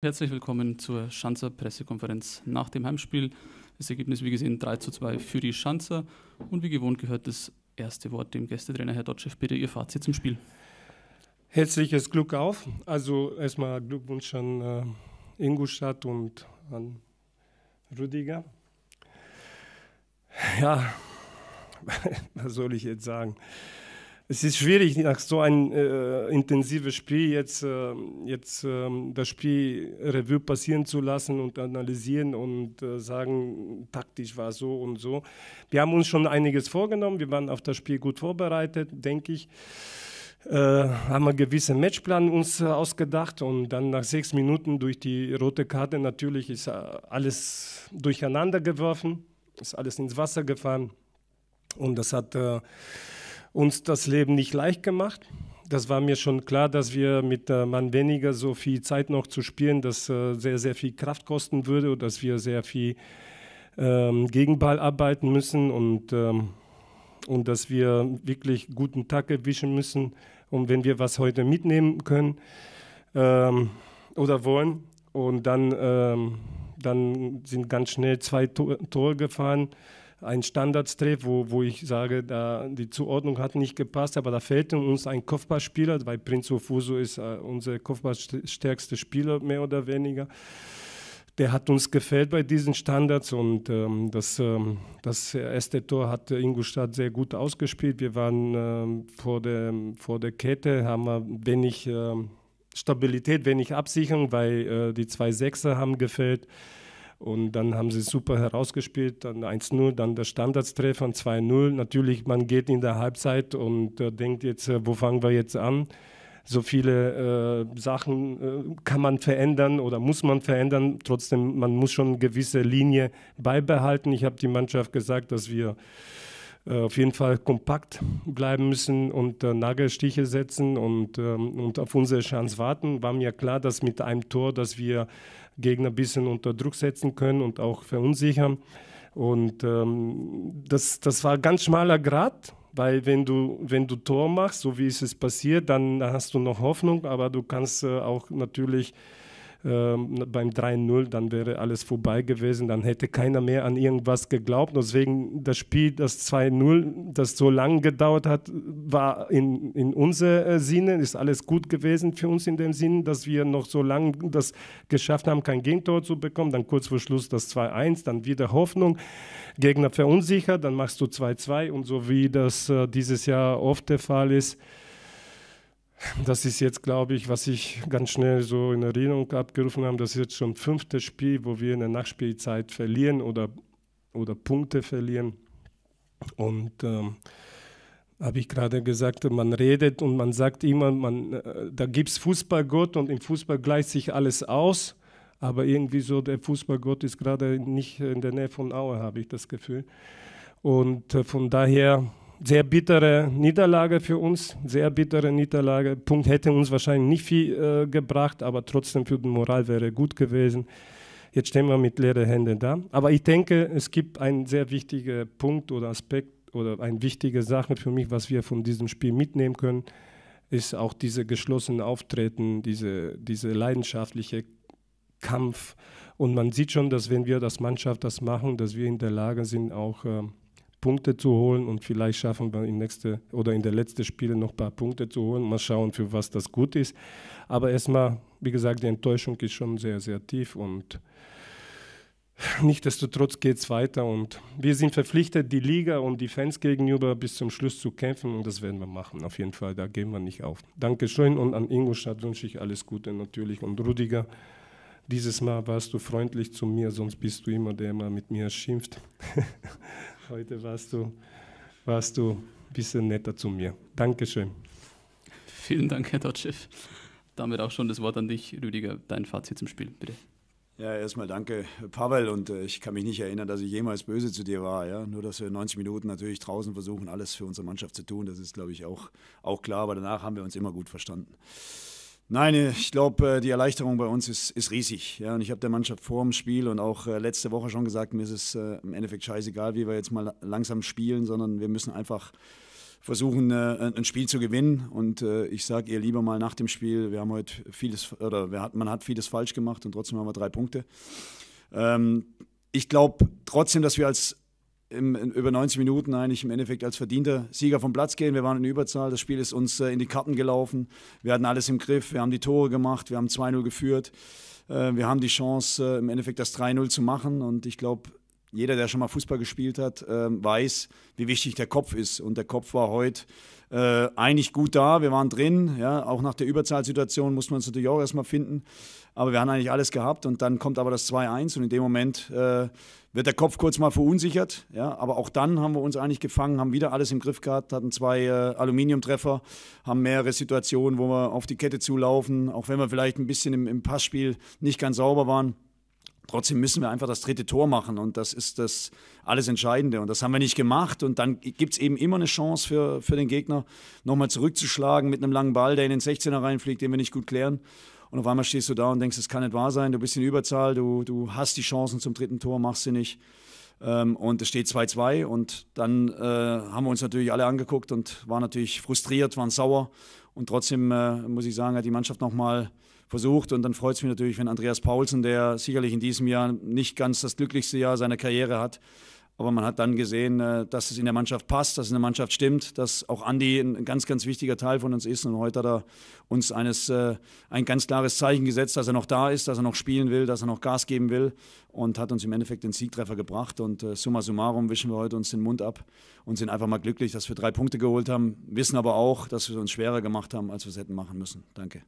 Herzlich willkommen zur Schanzer Pressekonferenz nach dem Heimspiel. Das Ergebnis, wie gesehen, 3 zu 2 für die Schanzer. Und wie gewohnt gehört das erste Wort dem Gästetrainer Herr Dotschew. Bitte Ihr Fazit zum Spiel. Herzliches Glück auf. Also erstmal Glückwunsch an äh, Ingolstadt und an Rüdiger. Ja, was soll ich jetzt sagen? es ist schwierig, nach so einem äh, intensiven Spiel jetzt, äh, jetzt äh, das Spiel Revue passieren zu lassen und analysieren und äh, sagen, taktisch war so und so. Wir haben uns schon einiges vorgenommen, wir waren auf das Spiel gut vorbereitet, denke ich. Äh, haben wir gewissen Matchplan uns äh, ausgedacht und dann nach sechs Minuten durch die rote Karte natürlich ist alles durcheinander geworfen, ist alles ins Wasser gefahren und das hat uns das Leben nicht leicht gemacht. Das war mir schon klar, dass wir mit äh, Mann weniger so viel Zeit noch zu spielen, dass äh, sehr, sehr viel Kraft kosten würde und dass wir sehr viel ähm, Gegenball arbeiten müssen und, ähm, und dass wir wirklich guten Tag erwischen müssen. Und wenn wir was heute mitnehmen können ähm, oder wollen, und dann, ähm, dann sind ganz schnell zwei Tore gefahren einen Standardstrip, wo, wo ich sage, da, die Zuordnung hat nicht gepasst, aber da fehlte uns ein Kopfballspieler, weil Prinz Ofuso ist äh, unser Kopfballstärkster Spieler, mehr oder weniger der hat uns gefällt bei diesen Standards und ähm, das, ähm, das erste Tor hat Ingolstadt sehr gut ausgespielt. Wir waren ähm, vor, der, vor der Kette, haben wir wenig ähm, Stabilität, wenig Absicherung, weil äh, die zwei Sechser haben gefällt. Und dann haben sie super herausgespielt, dann 1-0, dann der Standardstreffer, 2-0. Natürlich, man geht in der Halbzeit und äh, denkt jetzt, äh, wo fangen wir jetzt an? So viele äh, Sachen äh, kann man verändern oder muss man verändern. Trotzdem, man muss schon eine gewisse Linie beibehalten. Ich habe die Mannschaft gesagt, dass wir äh, auf jeden Fall kompakt bleiben müssen und äh, Nagelstiche setzen und, ähm, und auf unsere Chance warten. War mir klar, dass mit einem Tor, dass wir Gegner ein bisschen unter Druck setzen können und auch verunsichern. Und ähm, das, das war ein ganz schmaler Grad, weil wenn du, wenn du Tor machst, so wie es ist passiert, dann hast du noch Hoffnung, aber du kannst äh, auch natürlich ähm, beim 3-0, dann wäre alles vorbei gewesen, dann hätte keiner mehr an irgendwas geglaubt. Deswegen das Spiel, das 2-0, das so lange gedauert hat, war in, in unser äh, Sinne, ist alles gut gewesen für uns in dem Sinne, dass wir noch so lange das geschafft haben, kein Gegentor zu bekommen, dann kurz vor Schluss das 2-1, dann wieder Hoffnung, Gegner verunsichert, dann machst du 2-2 und so wie das äh, dieses Jahr oft der Fall ist, das ist jetzt, glaube ich, was ich ganz schnell so in Erinnerung abgerufen habe, das ist jetzt schon fünftes Spiel, wo wir in der Nachspielzeit verlieren oder, oder Punkte verlieren. Und ähm, habe ich gerade gesagt, man redet und man sagt immer, man, äh, da gibt es Fußballgott und im Fußball gleicht sich alles aus. Aber irgendwie so, der Fußballgott ist gerade nicht in der Nähe von Aue, habe ich das Gefühl. Und äh, von daher sehr bittere Niederlage für uns, sehr bittere Niederlage. Punkt hätte uns wahrscheinlich nicht viel äh, gebracht, aber trotzdem für den Moral wäre gut gewesen. Jetzt stehen wir mit leeren Händen da. Aber ich denke, es gibt einen sehr wichtigen Punkt oder Aspekt oder eine wichtige Sache für mich, was wir von diesem Spiel mitnehmen können, ist auch diese geschlossene Auftreten, diese, diese leidenschaftliche Kampf. Und man sieht schon, dass wenn wir das Mannschaft das machen, dass wir in der Lage sind, auch äh, Punkte zu holen und vielleicht schaffen wir im nächsten oder in der letzten Spiele noch ein paar Punkte zu holen. Mal schauen, für was das gut ist. Aber erstmal, wie gesagt, die Enttäuschung ist schon sehr, sehr tief und Nichtsdestotrotz geht es weiter und wir sind verpflichtet, die Liga und die Fans gegenüber bis zum Schluss zu kämpfen und das werden wir machen. Auf jeden Fall, da gehen wir nicht auf. Dankeschön und an Ingolstadt wünsche ich alles Gute natürlich und Rudiger. Dieses Mal warst du freundlich zu mir, sonst bist du immer der, der mit mir schimpft. Heute warst du, warst du ein bisschen netter zu mir. Dankeschön. Vielen Dank, Herr Dotschew. Damit auch schon das Wort an dich, Rüdiger. Dein Fazit zum Spiel, bitte. Ja, erstmal danke, Pavel. Und äh, ich kann mich nicht erinnern, dass ich jemals böse zu dir war. Ja? Nur, dass wir 90 Minuten natürlich draußen versuchen, alles für unsere Mannschaft zu tun. Das ist, glaube ich, auch, auch klar. Aber danach haben wir uns immer gut verstanden. Nein, ich glaube, äh, die Erleichterung bei uns ist, ist riesig. Ja, und ich habe der Mannschaft vor dem Spiel und auch äh, letzte Woche schon gesagt, mir ist es äh, im Endeffekt scheißegal, wie wir jetzt mal langsam spielen, sondern wir müssen einfach versuchen, ein Spiel zu gewinnen. Und ich sage ihr lieber mal nach dem Spiel, wir haben heute vieles, oder hat, man hat vieles falsch gemacht und trotzdem haben wir drei Punkte. Ähm, ich glaube trotzdem, dass wir als im, über 90 Minuten eigentlich im Endeffekt als verdienter Sieger vom Platz gehen. Wir waren in Überzahl, das Spiel ist uns äh, in die Karten gelaufen. Wir hatten alles im Griff, wir haben die Tore gemacht, wir haben 2-0 geführt. Äh, wir haben die Chance, äh, im Endeffekt das 3-0 zu machen. Und ich glaube, jeder, der schon mal Fußball gespielt hat, ähm, weiß, wie wichtig der Kopf ist. Und der Kopf war heute äh, eigentlich gut da. Wir waren drin. Ja, auch nach der Überzahlsituation mussten wir uns natürlich auch erstmal finden. Aber wir haben eigentlich alles gehabt. Und dann kommt aber das 2-1. Und in dem Moment äh, wird der Kopf kurz mal verunsichert. Ja, aber auch dann haben wir uns eigentlich gefangen, haben wieder alles im Griff gehabt, hatten zwei äh, Aluminiumtreffer, haben mehrere Situationen, wo wir auf die Kette zulaufen, auch wenn wir vielleicht ein bisschen im, im Passspiel nicht ganz sauber waren. Trotzdem müssen wir einfach das dritte Tor machen und das ist das alles Entscheidende und das haben wir nicht gemacht und dann gibt es eben immer eine Chance für, für den Gegner, nochmal zurückzuschlagen mit einem langen Ball, der in den 16er reinfliegt, den wir nicht gut klären und auf einmal stehst du da und denkst, das kann nicht wahr sein, du bist in Überzahl, du, du hast die Chancen zum dritten Tor, machst sie nicht ähm, und es steht 2-2 und dann äh, haben wir uns natürlich alle angeguckt und waren natürlich frustriert, waren sauer und trotzdem äh, muss ich sagen, hat die Mannschaft nochmal mal versucht. Und dann freut es mich natürlich, wenn Andreas Paulsen, der sicherlich in diesem Jahr nicht ganz das glücklichste Jahr seiner Karriere hat, aber man hat dann gesehen, äh, dass es in der Mannschaft passt, dass es in der Mannschaft stimmt, dass auch Andi ein ganz, ganz wichtiger Teil von uns ist. Und heute hat er uns eines, äh, ein ganz klares Zeichen gesetzt, dass er noch da ist, dass er noch spielen will, dass er noch Gas geben will und hat uns im Endeffekt den Siegtreffer gebracht. Und äh, summa summarum wischen wir heute uns den Mund ab und sind einfach mal glücklich, dass wir drei Punkte geholt haben, wissen aber auch, dass wir es uns schwerer gemacht haben, als wir es hätten machen müssen. Danke.